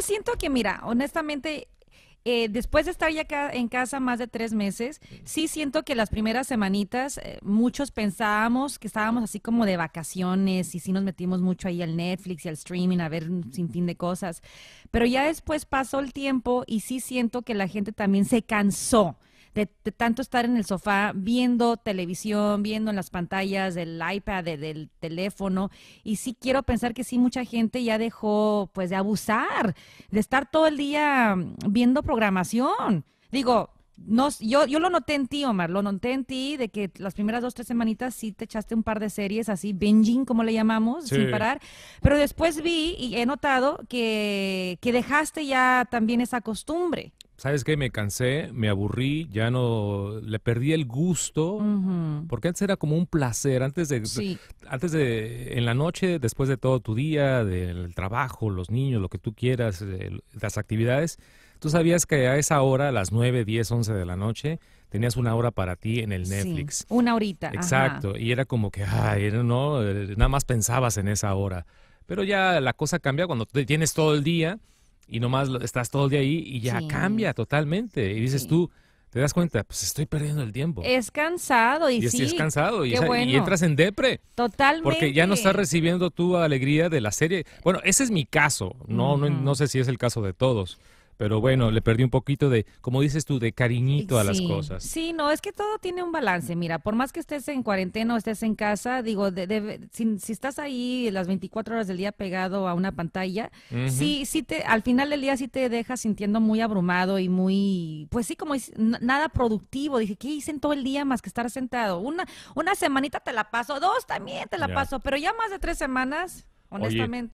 siento que, mira, honestamente, eh, después de estar ya en casa más de tres meses, sí siento que las primeras semanitas eh, muchos pensábamos que estábamos así como de vacaciones y sí nos metimos mucho ahí al Netflix y al streaming a ver un sinfín de cosas. Pero ya después pasó el tiempo y sí siento que la gente también se cansó de, tanto estar en el sofá viendo televisión, viendo en las pantallas del iPad, del teléfono. Y sí quiero pensar que sí, mucha gente ya dejó pues de abusar, de estar todo el día mm, viendo programación. Digo, no, yo, yo lo noté en ti, Omar, lo noté en ti de que las primeras dos, tres semanitas sí te echaste un par de series así, binging, como le llamamos, sin parar. Pero después vi y he notado que, que dejaste ya también esa costumbre. ¿sabes qué? Me cansé, me aburrí, ya no, le perdí el gusto, porque antes era como un placer, antes de, antes de, en la noche, después de todo tu día, del trabajo, los niños, lo que tú quieras, las actividades, tú sabías que a esa hora, a las 9, 10, 11 de la noche, tenías una hora para ti en el Netflix. una horita. Exacto, y era como que, ay, no, eh, nada más pensabas en esa hora. Pero ya la cosa cambia cuando tienes todo el día y nomás estás todo el día ahí y ya cambia totalmente. Y dices tú, te das cuenta, pues estoy perdiendo el tiempo. Es cansado y, sí. cansado y, entras en depre. Totalmente. Porque ya no estás recibiendo tu alegría de la serie. Bueno, ese es mi caso, no, no, no sé si es el caso de todos. Pero bueno, le perdí un poquito de, como dices tú, de cariñito a las cosas. Sí, no, es que todo tiene un balance. Mira, por más que estés en cuarentena o estés en casa, digo, de, si, estás ahí las 24 horas del día pegado a una pantalla, sí, sí te, al final del día sí te dejas sintiendo muy abrumado y muy, pues sí, como nada productivo. Dije, ¿qué hice en todo el día más que estar sentado? Una, una semanita te la paso, dos también te la paso, pero ya más de tres semanas honestamente.